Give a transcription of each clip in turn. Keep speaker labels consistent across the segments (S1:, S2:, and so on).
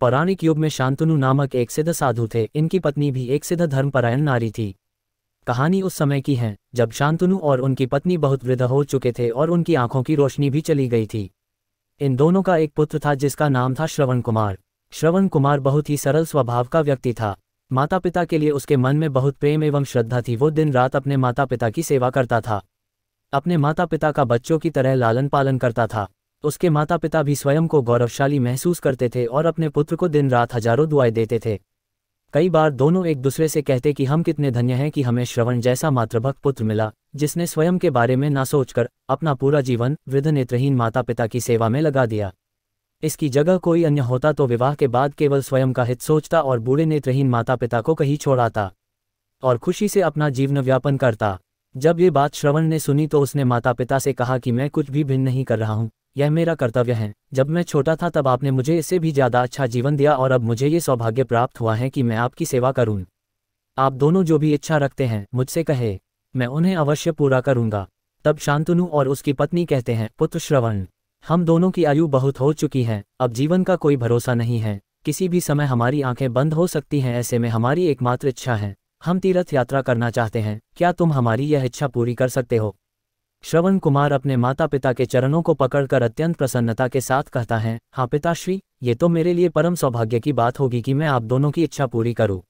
S1: पौराणिक युग में शांतनु नामक एक सिद्ध साधु थे इनकी पत्नी भी एक सिद्ध धर्मपरायण नारी थी कहानी उस समय की है जब शांतनु और उनकी पत्नी बहुत वृद्ध हो चुके थे और उनकी आंखों की रोशनी भी चली गई थी इन दोनों का एक पुत्र था जिसका नाम था श्रवण कुमार श्रवण कुमार बहुत ही सरल स्वभाव का व्यक्ति था माता पिता के लिए उसके मन में बहुत प्रेम एवं श्रद्धा थी वो दिन रात अपने माता पिता की सेवा करता था अपने माता पिता का बच्चों की तरह लालन पालन करता था उसके माता पिता भी स्वयं को गौरवशाली महसूस करते थे और अपने पुत्र को दिन रात हजारों दुआएं देते थे कई बार दोनों एक दूसरे से कहते कि हम कितने धन्य हैं कि हमें श्रवण जैसा मातृभक्त पुत्र मिला जिसने स्वयं के बारे में न सोचकर अपना पूरा जीवन वृद्ध नेत्रहीन माता पिता की सेवा में लगा दिया इसकी जगह कोई अन्य होता तो विवाह के बाद केवल स्वयं का हित सोचता और बूढ़े नेत्रहीन माता पिता को कहीं छोड़ाता और खुशी से अपना जीवन व्यापन करता जब ये बात श्रवण ने सुनी तो उसने माता पिता से कहा कि मैं कुछ भी भिन्न नहीं कर रहा हूं यह मेरा कर्तव्य है जब मैं छोटा था तब आपने मुझे इससे भी ज्यादा अच्छा जीवन दिया और अब मुझे ये सौभाग्य प्राप्त हुआ है कि मैं आपकी सेवा करूं। आप दोनों जो भी इच्छा रखते हैं मुझसे कहे मैं उन्हें अवश्य पूरा करूंगा तब शांतनु और उसकी पत्नी कहते हैं पुत्र श्रवण हम दोनों की आयु बहुत हो चुकी है अब जीवन का कोई भरोसा नहीं है किसी भी समय हमारी आंखें बंद हो सकती हैं ऐसे में हमारी एकमात्र इच्छा है हम तीर्थ यात्रा करना चाहते हैं क्या तुम हमारी यह इच्छा पूरी कर सकते हो श्रवण कुमार अपने माता पिता के चरणों को पकड़कर अत्यंत प्रसन्नता के साथ कहता है हाँ पिताश्री ये तो मेरे लिए परम सौभाग्य की बात होगी कि मैं आप दोनों की इच्छा पूरी करूँ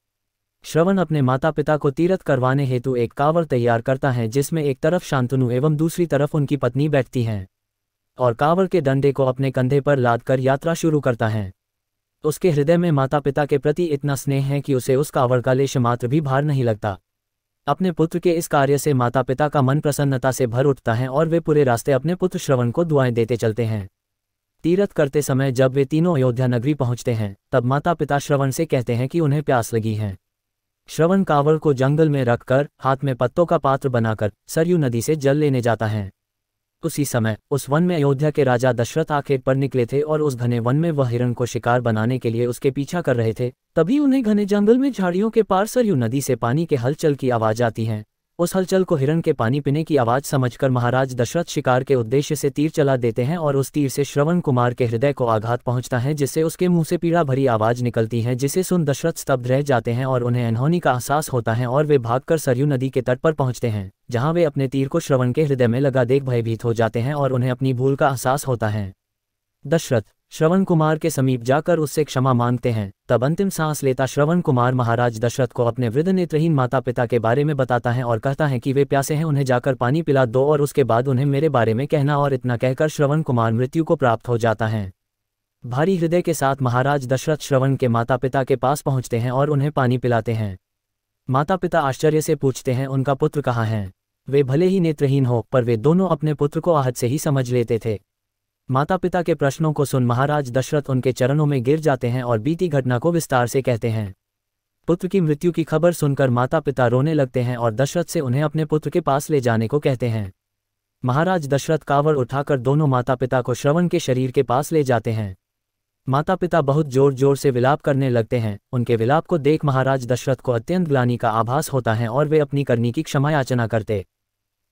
S1: श्रवण अपने माता पिता को तीरथ करवाने हेतु एक कावर तैयार करता है जिसमें एक तरफ शांतनु एवं दूसरी तरफ उनकी पत्नी बैठती हैं और कावर के डंडे को अपने कंधे पर लादकर यात्रा शुरू करता है उसके हृदय में माता पिता के प्रति इतना स्नेह है कि उसे उस कावर का लेश मात्र भी भार नहीं लगता अपने पुत्र के इस कार्य से माता पिता का मन प्रसन्नता से भर उठता है और वे पूरे रास्ते अपने पुत्र श्रवण को दुआएं देते चलते हैं तीरथ करते समय जब वे तीनों अयोध्या नगरी पहुंचते हैं तब माता पिता श्रवण से कहते हैं कि उन्हें प्यास लगी है श्रवण कावड़ को जंगल में रखकर हाथ में पत्तों का पात्र बनाकर सरयू नदी से जल लेने जाता है उसी समय उस वन में अयोध्या के राजा दशरथ आखिर पर निकले थे और उस घने वन में वह हिरण को शिकार बनाने के लिए उसके पीछा कर रहे थे तभी उन्हें घने जंगल में झाड़ियों के पार सरयू नदी से पानी के हलचल की आवाज आती है उस हलचल को हिरण के पानी पीने की आवाज़ समझकर महाराज दशरथ शिकार के उद्देश्य से तीर चला देते हैं और उस तीर से श्रवण कुमार के हृदय को आघात पहुंचता है जिससे उसके मुंह से पीड़ा भरी आवाज़ निकलती है जिसे सुन दशरथ स्तब्ध रह जाते हैं और उन्हें अनहोनी का एहसास होता है और वे भागकर सरयू नदी के तट पर पहुंचते हैं जहाँ वे अपने तीर को श्रवण के हृदय में लगा देख भयभीत हो जाते हैं और उन्हें अपनी भूल का एहसास होता है दशरथ श्रवण कुमार के समीप जाकर उससे क्षमा मांगते हैं तब अंतिम सांस लेता श्रवण कुमार महाराज दशरथ को अपने वृद्ध नेत्रहीन माता पिता के बारे में बताता है और कहता है कि वे प्यासे हैं उन्हें जाकर पानी पिला दो और उसके बाद उन्हें मेरे बारे में कहना और इतना कहकर श्रवण कुमार मृत्यु को प्राप्त हो जाता है भारी हृदय के साथ महाराज दशरथ श्रवण के माता पिता के पास पहुँचते हैं और उन्हें पानी पिलाते हैं माता पिता आश्चर्य से पूछते हैं उनका पुत्र कहाँ है वे भले ही नेत्रहीन हो पर वे दोनों अपने पुत्र को आहत से ही समझ लेते थे माता पिता के प्रश्नों को सुन महाराज दशरथ उनके चरणों में गिर जाते हैं और बीती घटना को विस्तार से कहते हैं पुत्र की मृत्यु की खबर सुनकर माता पिता रोने लगते हैं और दशरथ से उन्हें अपने पुत्र के पास ले जाने को कहते हैं महाराज दशरथ कावर उठाकर दोनों माता पिता को श्रवण के शरीर के पास ले जाते हैं माता पिता बहुत जोर जोर से विलाप करने लगते हैं उनके विलाप को देख महाराज दशरथ को अत्यंत ग्लानी का आभास होता है और वे अपनी करनी की क्षमा याचना करते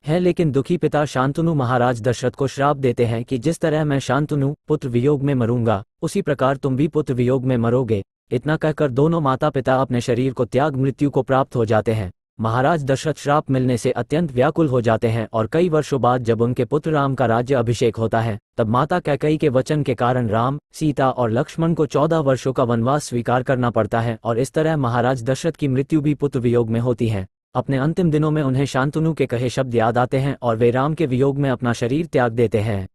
S1: है लेकिन दुखी पिता शांतनु महाराज दशरथ को श्राप देते हैं कि जिस तरह मैं शांतनु पुत्र वियोग में मरूंगा उसी प्रकार तुम भी पुत्र वियोग में मरोगे इतना कहकर दोनों माता पिता अपने शरीर को त्याग मृत्यु को प्राप्त हो जाते हैं महाराज दशरथ श्राप मिलने से अत्यंत व्याकुल हो जाते हैं और कई वर्षों बाद जब उनके पुत्र राम का राज्य अभिषेक होता है तब माता कैकई के वचन के कारण राम सीता और लक्ष्मण को चौदह वर्षों का वनवास स्वीकार करना पड़ता है और इस तरह महाराज दशरथ की मृत्यु भी पुत्र वियोग में होती है अपने अंतिम दिनों में उन्हें शांतनु के कहे शब्द याद आते हैं और वे राम के वियोग में अपना शरीर त्याग देते हैं